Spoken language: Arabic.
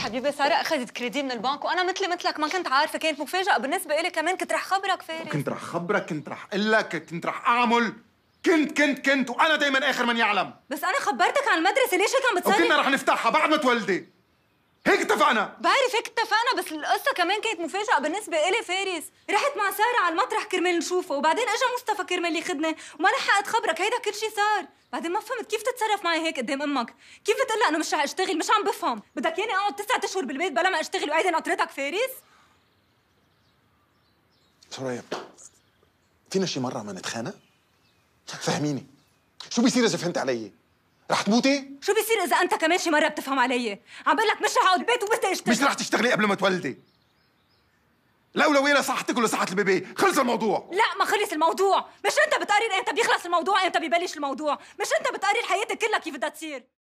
حبيبي ساره اخذت كريدي من البنك وانا مثلي مثلك ما كنت عارفه كانت مفاجاه بالنسبه لي كمان كنت رح خبرك فارس كنت رح خبرك كنت رح اقول لك كنت رح اعمل كنت كنت كنت وانا دايما اخر من يعلم بس انا خبرتك عن المدرسه ليش هيك عم بتصير وكنا رح نفتحها بعد ما تولدي هيك اتفقنا بعرف هيك اتفقنا بس القصة كمان كانت مفاجأة بالنسبة إلي فارس رحت مع سارة على المطرح كرمال نشوفه وبعدين إجا مصطفى كرمال ياخذنا وما لحقت خبرك هيدا كل شي صار بعدين ما فهمت كيف تتصرف معي هيك قدام امك كيف لها انه مش رح اشتغل مش عم بفهم بدك ياني اقعد تسعة اشهر بالبيت بلا ما اشتغل وقاعده ناطرتك فارس سوريا فينا شي مره ما نتخانق فهميني شو بيصير اذا فهمت علي رح تموتي؟ شو بيصير إذا أنت كمان شي مرة بتفهم علي؟ عم بقول لك مش رح أقعد بيت وبدي أشتغل مش رح تشتغلي قبل ما تولدي الأولوية لصحتك ولا صحة البيبي، خلص الموضوع لا ما خلص الموضوع، مش أنت بتقرر إمتى بيخلص الموضوع إمتى ببلش الموضوع، مش أنت بتقرر حياتك كلها كيف بدها تصير